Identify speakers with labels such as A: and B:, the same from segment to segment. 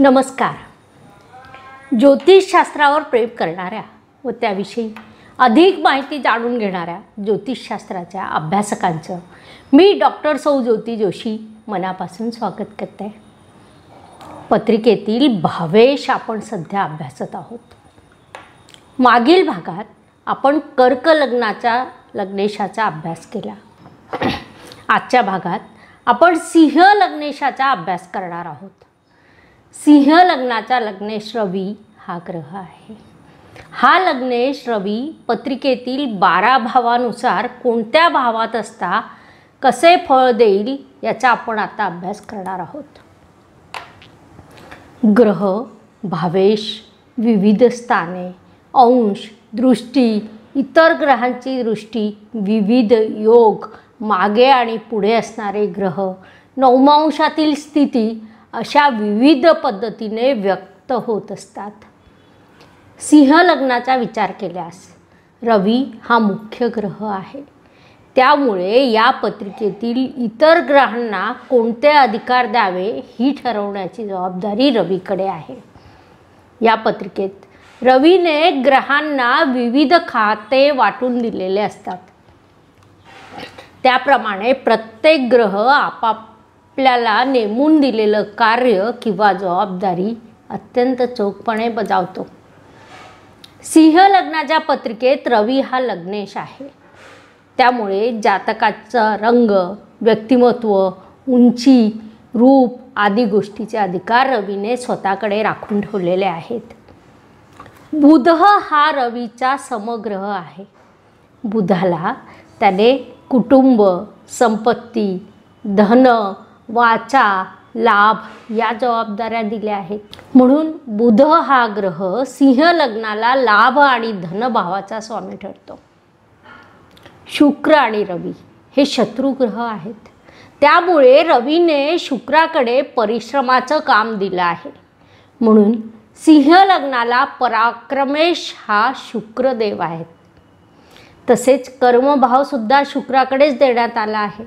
A: नमस्कार ज्योतिषशास्त्रावर प्रेम करणाऱ्या व त्याविषयी अधिक माहिती जाणून घेणाऱ्या ज्योतिषशास्त्राच्या अभ्यासकांचं मी डॉक्टर सौ ज्योती जोशी मनापासून स्वागत करते पत्रिकेतील भावेश आपण सध्या अभ्यासत आहोत मागील भागात आपण कर्क लग्नाचा लग्नेशाचा अभ्यास केला आजच्या भागात आपण सिंह लग्नेशाचा अभ्यास करणार आहोत सिंह लग्नाचा लग्नेश रवी हा ग्रह आहे हा लग्नेश रवी पत्रिकेतील बारा भावानुसार कोणत्या भावात असता कसे फळ देईल याचा आपण आता अभ्यास करणार आहोत ग्रह भावेश विविध स्थाने अंश दृष्टी इतर ग्रहांची दृष्टी विविध योग मागे आणि पुढे असणारे ग्रह नवमांशातील स्थिती अशा विविध पद्धतीने व्यक्त होत असतात सिंह लग्नाचा विचार केल्यास रवी हा मुख्य ग्रह आहे त्यामुळे या पत्रिकेतील इतर ग्रहांना कोणते अधिकार द्यावे ही ठरवण्याची जबाबदारी रवीकडे आहे या पत्रिकेत रवीने ग्रहांना विविध खाते वाटून दिलेले असतात त्याप्रमाणे प्रत्येक ग्रह आपाप आपल्याला नेमून दिलेलं कार्य किंवा जबाबदारी अत्यंत चोखपणे बजावतो सिंह लग्नाच्या पत्रिकेत रवी हा लग्नेश आहे त्यामुळे जातकाचा रंग व्यक्तिमत्व उंची रूप आदी गोष्टीचे अधिकार रवीने स्वतःकडे राखून ठेवलेले आहेत बुध हा रवीचा समग्रह आहे बुधाला त्याने कुटुंब संपत्ती धन वाचा लाभ या जबाबदाऱ्या दिल्या आहेत म्हणून बुध हा ग्रह सिंह लग्नाला लाभ आणि धनभावाचा स्वामी ठरतो शुक्र आणि रवी हे शत्रुग्रह आहेत त्यामुळे रवीने शुक्राकडे परिश्रमाचं काम दिलं आहे म्हणून सिंह लग्नाला पराक्रमेश हा शुक्रदेव आहेत तसेच कर्मभावसुद्धा शुक्राकडेच देण्यात आला आहे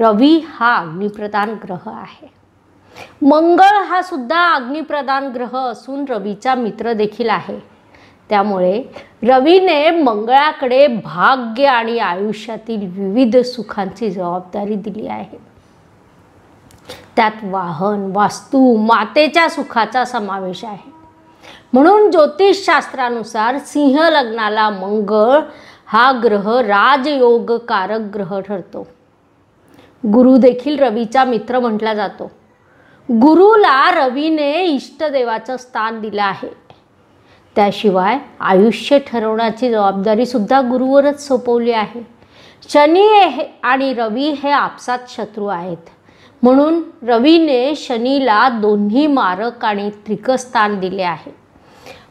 A: रवी हा अग्निप्रदान ग्रह आहे मंगळ हा सुद्धा अग्निप्रदान ग्रह असून रवीचा मित्र देखील आहे त्यामुळे रवीने मंगळाकडे भाग्य आणि आयुष्यातील विविध सुखांची जबाबदारी दिली आहे त्यात वाहन वास्तू मातेच्या सुखाचा समावेश आहे म्हणून ज्योतिषशास्त्रानुसार सिंह लग्नाला मंगळ हा ग्रह राजयोगकारक ग्रह ठरतो गुरु देखील रवीचा मित्र म्हटला जातो गुरुला रवीने इष्टदेवाचं स्थान दिलं आहे त्याशिवाय आयुष्य ठरवण्याची जबाबदारीसुद्धा गुरुवरच सोपवली आहे शनी हे आणि रवी हे आपसात शत्रू आहेत म्हणून रवीने शनीला दोन्ही मारक आणि त्रिकस्थान दिले आहे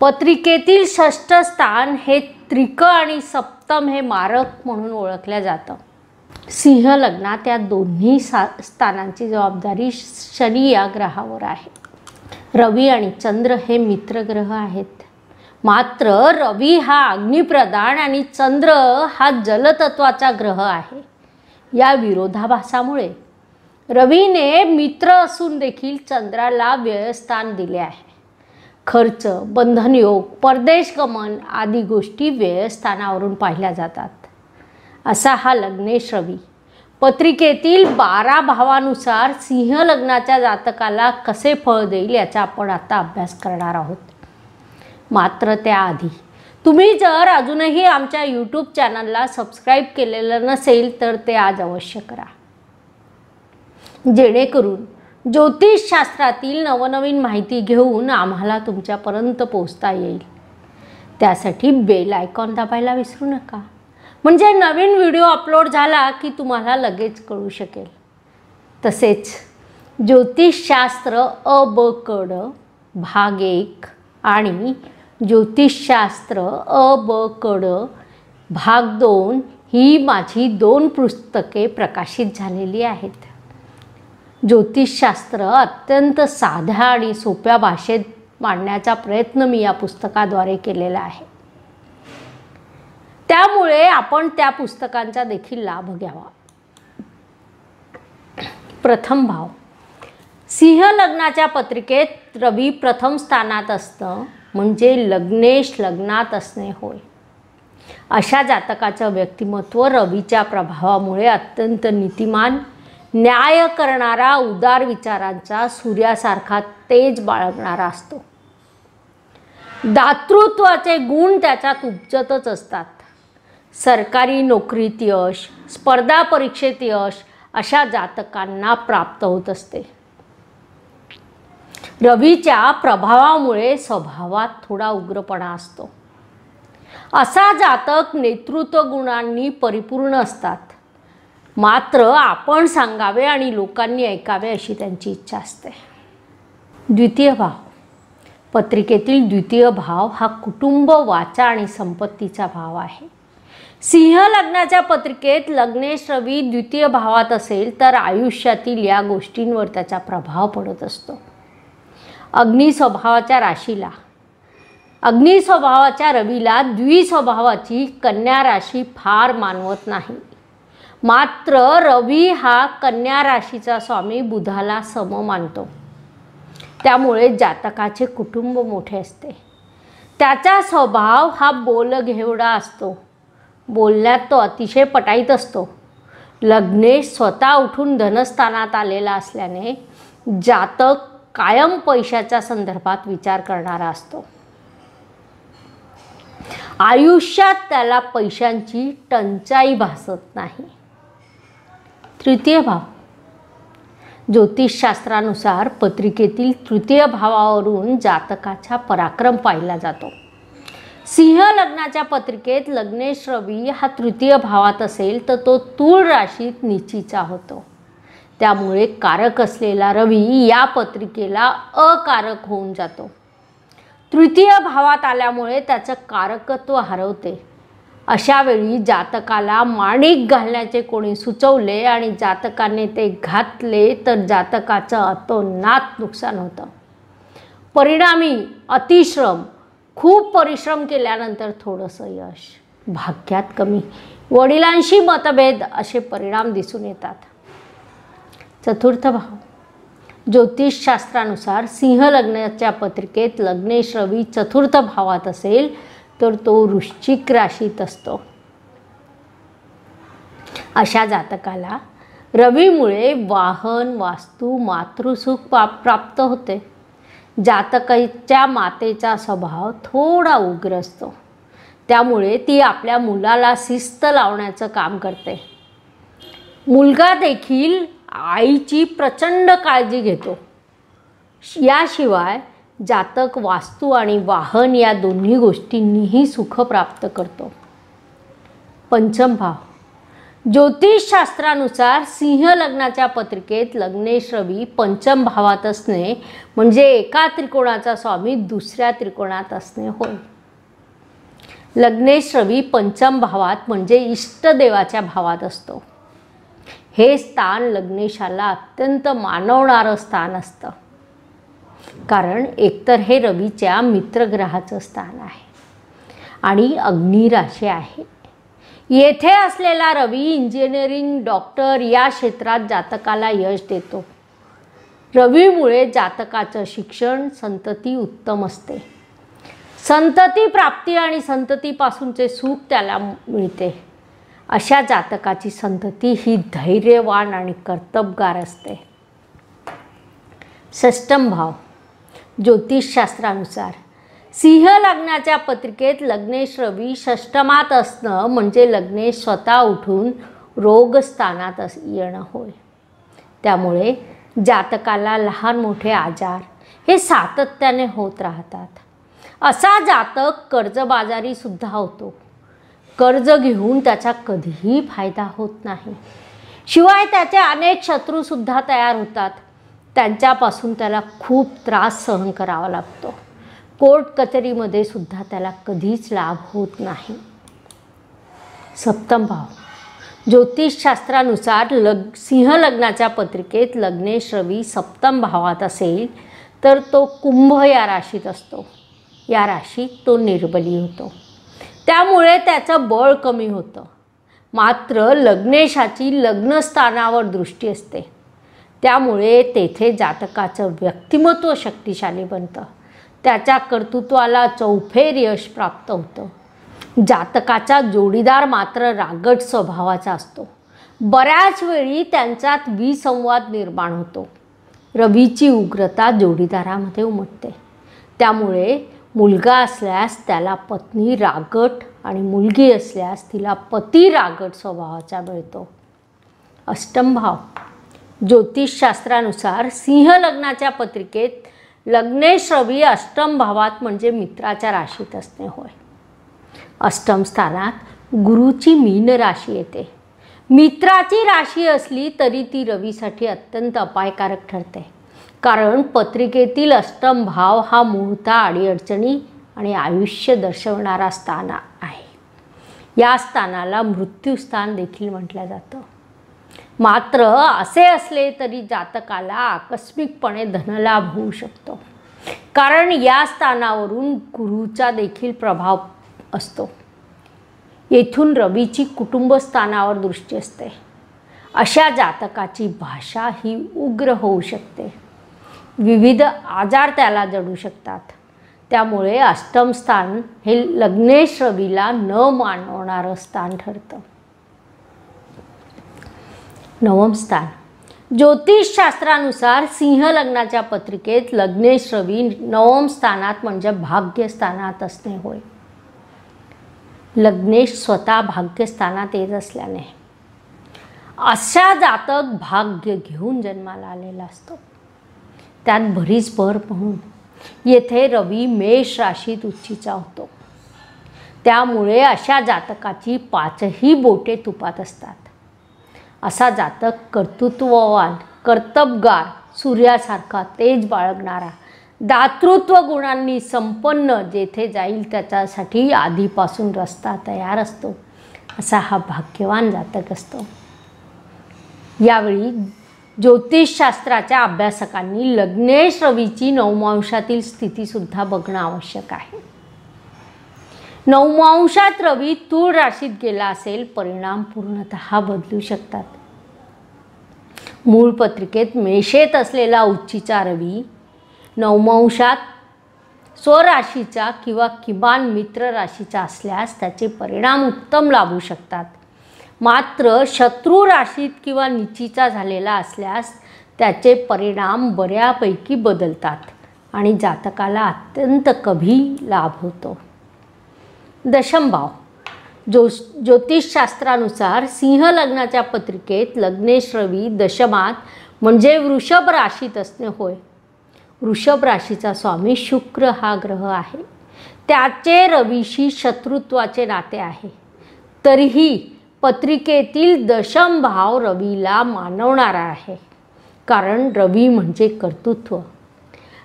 A: पत्रिकेतील षष्ठ स्थान हे त्रिक आणि सप्तम हे मारक म्हणून ओळखलं जातं सिंह लग्नात या दोन्ही सा स्थानांची जबाबदारी शनी या ग्रहावर आहे रवी आणि चंद्र हे मित्रग्रह आहेत मात्र रवी हा अग्निप्रदान आणि चंद्र हा जलतत्वाचा ग्रह आहे या विरोधाभासामुळे रवीने मित्र असून देखील चंद्राला व्ययस्थान दिले आहे खर्च बंधनयोग परदेशगमन आदी गोष्टी व्ययस्थानावरून पाहिल्या जातात असा हा लग्नेश रवी पत्रिकेतील बारा भावानुसार सिंह लग्नाच्या जातकाला कसे फळ देईल याचा आपण आता अभ्यास करणार आहोत मात्र त्याआधी तुम्ही जर अजूनही आमच्या यूट्यूब चॅनलला सबस्क्राईब केलेलं नसेल तर ते आज अवश्य करा जेणेकरून ज्योतिषशास्त्रातील नवनवीन माहिती घेऊन आम्हाला तुमच्यापर्यंत पोचता येईल त्यासाठी बेल आयकॉन दाबायला विसरू नका म्हणजे नवीन व्हिडिओ अपलोड झाला की तुम्हाला लगेच कळू शकेल तसेच ज्योतिषशास्त्र अ ब कड भाग एक आणि ज्योतिषशास्त्र अ ब कड भाग दोन ही माझी दोन पुस्तके प्रकाशित झालेली आहेत ज्योतिषशास्त्र अत्यंत साध्या आणि सोप्या भाषेत मांडण्याचा प्रयत्न मी या पुस्तकाद्वारे केलेला आहे त्यामुळे आपण त्या पुस्तकांचा देखील लाभ घ्यावा प्रथम भाव सिंह लग्नाच्या पत्रिकेत रवी प्रथम स्थानात असतं म्हणजे लग्नेश लग्नात असणे होय अशा जातकाचं व्यक्तिमत्व रवीच्या प्रभावामुळे अत्यंत नीतिमान न्याय करणारा उदार विचारांचा सूर्यासारखा तेज बाळगणारा असतो दातृत्वाचे गुण त्याच्यात उपजतच असतात सरकारी नोकरीत यश स्पर्धा परीक्षेत यश अशा जातकांना प्राप्त होत असते रवीच्या प्रभावामुळे स्वभावात थोडा उग्रपणा असतो असा जातक नेतृत्व गुणांनी परिपूर्ण असतात मात्र आपण सांगावे आणि लोकांनी ऐकावे अशी त्यांची इच्छा असते द्वितीय भाव पत्रिकेतील द्वितीय भाव हा कुटुंब वाचा आणि संपत्तीचा भाव आहे सिंह लग्नाच्या पत्रिकेत लग्नेश रवी द्वितीय भावात असेल तर आयुष्यातील या गोष्टींवर त्याचा प्रभाव पडत असतो अग्निस्वभावाच्या राशीला अग्निस्वभावाच्या रवीला द्विस्वभावाची कन्या राशी फार मानवत नाही मात्र रवी हा कन्या राशीचा स्वामी बुधाला सम मानतो त्यामुळे जातकाचे कुटुंब मोठे असते त्याचा स्वभाव हा बोलघेवडा असतो बोलण्यात तो अतिशय पटाईत असतो लग्नेश स्वतः उठून धनस्थानात आलेला असल्याने जातक कायम पैशाच्या संदर्भात विचार करणारा असतो आयुष्यात त्याला पैशांची टंचाई भासत नाही तृतीय भाव ज्योतिषशास्त्रानुसार पत्रिकेतील तृतीय भावावरून जातकाचा पराक्रम पाहिला जातो सिंह लग्नाच्या पत्रिकेत लग्नेश रवी हा तृतीय भावात असेल तर तो तूळ राशीत निचीचा होतो त्यामुळे कारक असलेला रवी या पत्रिकेला अकारक होऊन जातो तृतीय भावात आल्यामुळे त्याचं कारकत्व हरवते अशा वेळी जातकाला माणिक घालण्याचे कोणी सुचवले आणि जातकाने ते घातले तर जातकाचं अतोनात नुकसान होतं परिणामी अतिश्रम खूप परिश्रम केल्यानंतर थोडंसं यश भाग्यात कमी वडिलांशी मतभेद असे परिणाम दिसून येतात चतुर्थ भाव ज्योतिषशास्त्रानुसार सिंह लग्नाच्या पत्रिकेत लग्नेश रवी चतुर्थ भावात असेल तर तो वृश्चिक राशीत असतो अशा जातकाला रवीमुळे वाहन वास्तू मातृसुख प्राप्त होते जातकाच्या मातेचा स्वभाव थोडा उग्र असतो त्यामुळे ती आपल्या मुलाला शिस्त लावण्याचं काम करते मुलगा देखील आईची प्रचंड काळजी घेतो याशिवाय जातक वास्तू आणि वाहन या दोन्ही गोष्टींनीही सुख प्राप्त करतो पंचम भाव ज्योतिषशास्त्रानुसार सिंह लग्नाच्या पत्रिकेत लग्नेश रवी पंचम भावात असणे म्हणजे एका त्रिकोणाचा स्वामी दुसऱ्या त्रिकोणात असणे होय लग्नेश रवी पंचम भावात म्हणजे इष्टदेवाच्या भावात असतो हे स्थान लग्नेशाला अत्यंत मानवणारं स्थान असतं कारण एकतर हे रवीच्या मित्रग्रहाचं स्थान आहे आणि अग्निराशी आहे येथे असलेला रवी इंजिनिअरिंग डॉक्टर या क्षेत्रात जातकाला यश देतो रवीमुळे जातकाचं शिक्षण संतती उत्तम असते संतती प्राप्ती आणि संततीपासूनचे सुख त्याला मिळते अशा जातकाची संतती ही धैर्यवान आणि कर्तबगार असते सष्टम भाव ज्योतिषशास्त्रानुसार सिंह लग्नाच्या पत्रिकेत लग्नेश रवी षष्टमात असणं म्हणजे लग्नेश स्वतः उठून रोगस्थानात अस येणं होय त्यामुळे जातकाला लहान मोठे आजार हे सातत्याने होत राहतात असा जातक कर्जबाजारीसुद्धा होतो कर्ज घेऊन त्याचा कधीही फायदा होत नाही शिवाय त्याचे अनेक शत्रूसुद्धा तयार होतात त्यांच्यापासून त्याला खूप त्रास सहन करावा लागतो कोर्ट कचेरीमध्ये सुद्धा त्याला कधीच लाभ होत नाही सप्तम भाव ज्योतिषशास्त्रानुसार लग सिंह लग्नाच्या पत्रिकेत लग्नेश रवी सप्तम भावात असेल तर तो कुंभ या राशीत असतो या राशीत तो निर्बली होतो त्यामुळे त्याचं बळ कमी होतं मात्र लग्नेशाची लग्नस्थानावर दृष्टी असते त्यामुळे तेथे जातकाचं व्यक्तिमत्व शक्तिशाली बनतं त्याच्या कर्तृत्वाला चौफेर यश प्राप्त होतं जातकाचा जोडीदार मात्र रागट स्वभावाचा असतो बऱ्याच वेळी त्यांच्यात विसंवाद निर्माण होतो रवीची उग्रता जोडीदारामध्ये उमटते त्यामुळे मुलगा असल्यास त्याला पत्नी रागट आणि मुलगी असल्यास तिला पती रागट स्वभावाचा मिळतो अष्टमभाव ज्योतिषशास्त्रानुसार सिंह लग्नाच्या पत्रिकेत लग्नेश रवी अष्टम भावात म्हणजे मित्राच्या राशीत असणे होय अष्टम स्थानात गुरुची मीन राशी येते मित्राची राशी असली तरी ती रवीसाठी अत्यंत अपायकारक ठरते कारण पत्रिकेतील अष्टम भाव हा मूळता अडीअडचणी आणि आयुष्य दर्शवणारा स्थान आहे या स्थानाला मृत्यूस्थान देखील म्हटलं जातं मात्र असे असले तरी जातकाला आकस्मिकपणे धनलाभ होऊ शकतो कारण या स्थानावरून गुरुचा देखील प्रभाव असतो येथून रवीची कुटुंबस्थानावर दृष्टी असते अशा जातकाची भाषा ही उग्र होऊ शकते विविध आजार त्याला जडू शकतात त्यामुळे अष्टमस्थान हे लग्नेश रवीला न मानवणारं स्थान ठरतं नवम स्थान ज्योतिषशास्त्रानुसार सिंह लग्नाच्या पत्रिकेत लग्नेश रवी नवम स्थानात म्हणजे भाग्यस्थानात असणे होय लग्नेश स्वतः भाग्यस्थानात येत असल्याने अशा जातक भाग्य घेऊन जन्माला आलेला असतो त्यात भरीच भर म्हणून येथे रवी मेष राशीत उच्चीचा होतो त्यामुळे अशा जातकाची पाचही बोटे तुपात असतात असा जातक कर्तृत्ववान कर्तबगार सूर्यासारखा तेज बाळगणारा दातृत्व गुणांनी संपन्न जेथे जाईल त्याच्यासाठी आधीपासून रस्ता तयार असतो असा हा भाग्यवान जातक असतो यावेळी ज्योतिषशास्त्राच्या अभ्यासकांनी लग्नेश रवीची नवमांशातील स्थितीसुद्धा बघणं आवश्यक आहे नवमांशात रवी तूळ राशीत गेला असेल परिणाम पूर्णतः बदलू शकतात मूळ पत्रिकेत मेषेत असलेला उच्चीचा रवी नवमांशात स्वराशीचा किंवा किमान मित्र राशीचा असल्यास त्याचे परिणाम उत्तम लाभू शकतात मात्र शत्रू राशीत किंवा निचीचा झालेला असल्यास त्याचे परिणाम बऱ्यापैकी बदलतात आणि जातकाला अत्यंत कभी लाभ होतो दशमभाव जो ज्योतिषशास्त्रानुसार सिंह लग्नाच्या पत्रिकेत लग्नेश रवी दशमात म्हणजे वृषभ राशीत असणे होय वृषभ राशीचा स्वामी शुक्र हा ग्रह आहे त्याचे रवीशी शत्रुत्वाचे नाते आहे तरीही पत्रिकेतील दशम भाव रवीला मानवणारा आहे कारण रवी म्हणजे कर्तृत्व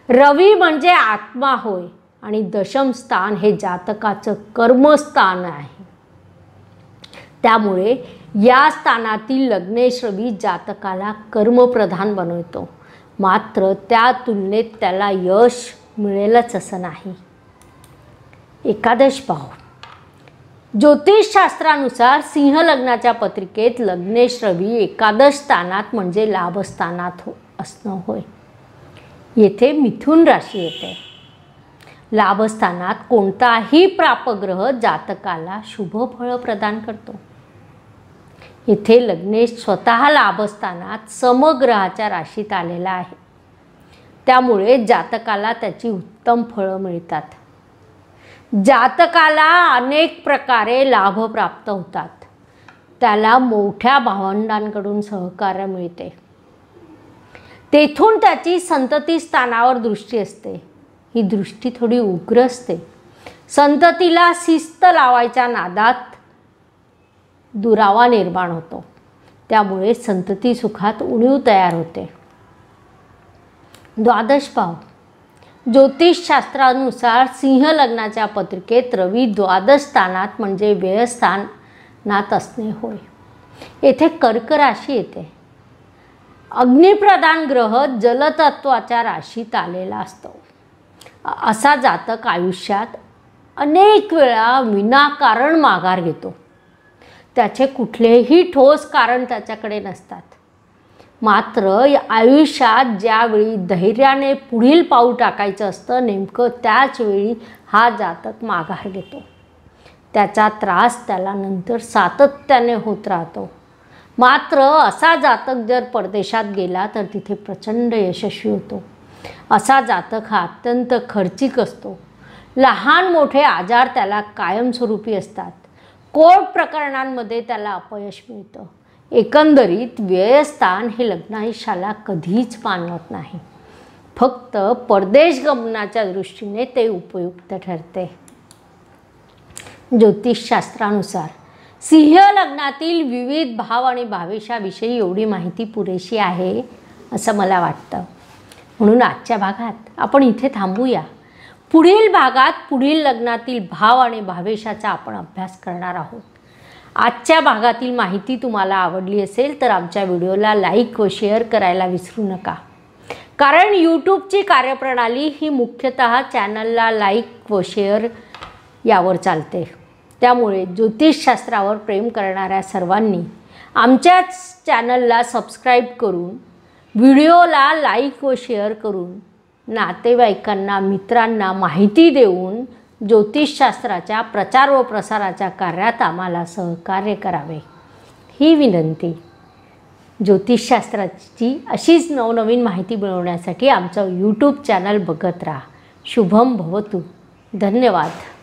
A: रवी म्हणजे आत्मा होय आणि दशम स्थान हे जातकाचं कर्मस्थान आहे त्यामुळे या स्थानातील लग्नेश्रवी जातकाला कर्मप्रधान बनवतो मात्र त्या तुलनेत त्याला यश मिळेलच असं नाही एकादश पाहू ज्योतिषशास्त्रानुसार सिंह लग्नाच्या पत्रिकेत लग्नेश्रवी एकादश स्थानात म्हणजे लाभस्थानात हो असणं होय येथे मिथुन राशी येते लाभस्थानात कोणताही प्रापग्रह जातकाला शुभ फळ प्रदान करतो इथे लग्नेश स्वतः लाभस्थानात समग्रहाच्या राशीत आलेला आहे त्यामुळे जातकाला त्याची उत्तम फळं मिळतात जातकाला अनेक प्रकारे लाभ प्राप्त होतात त्याला मोठ्या भावंडांकडून सहकार्य मिळते तेथून त्याची संतती स्थानावर दृष्टी असते ही दृष्टी थोडी उग्र असते संततीला शिस्त लावायच्या नादात दुरावा निर्माण होतो त्यामुळे संतती सुखात उणीव तयार होते द्वादश भाव ज्योतिषशास्त्रानुसार सिंह लग्नाच्या पत्रिकेत रवी द्वादश स्थानात म्हणजे व्ययस्थानात असणे होय येथे कर्क राशी येते अग्निप्रधान ग्रह जलतत्वाच्या राशीत आलेला असतो असा जातक आयुष्यात अनेक वेळा विनाकारण माघार घेतो त्याचे कुठलेही ठोस कारण त्याच्याकडे नसतात मात्र आयुष्यात ज्यावेळी धैर्याने पुढील पाऊल टाकायचं असतं नेमकं त्याच वेळी हा जातक माघार घेतो त्याचा त्रास त्याला नंतर सातत्याने होत राहतो मात्र असा जातक जर परदेशात गेला तर तिथे प्रचंड यशस्वी होतो असा जातक हा अत्यंत खर्चिक असतो लहान मोठे आजार त्याला कायमस्वरूपी असतात कोर्ट प्रकरणांमध्ये त्याला अपयश मिळतं एकंदरीत व्ययस्थान हे लग्नायुष्याला कधीच मानवत नाही फक्त परदेश गमनाच्या दृष्टीने ते उपयुक्त ठरते ज्योतिषशास्त्रानुसार सिंह लग्नातील विविध भाव आणि भावेशाविषयी एवढी माहिती पुरेशी आहे असं मला वाटतं म्हणून आजच्या भागात आपण इथे थांबूया पुढील भागात पुढील लग्नातील भाव आणि भावेशाचा आपण अभ्यास करणार आहोत आजच्या भागातील माहिती तुम्हाला आवडली असेल तर आमच्या व्हिडिओला लाईक व शेअर करायला विसरू नका कारण यूट्यूबची कार्यप्रणाली ही मुख्यतः चॅनलला लाईक व शेअर यावर चालते त्यामुळे ज्योतिषशास्त्रावर प्रेम करणाऱ्या सर्वांनी आमच्याच चॅनलला सबस्क्राईब करून व्हिडिओला लाईक व शेअर करून नातेवाईकांना मित्रांना माहिती देऊन ज्योतिषशास्त्राच्या प्रचार व प्रसाराच्या कार्यात आम्हाला सहकार्य करावे ही विनंती ज्योतिषशास्त्राची अशीच नवनवीन माहिती मिळवण्यासाठी आमचं यूट्यूब चॅनल बघत राहा शुभम भवतू धन्यवाद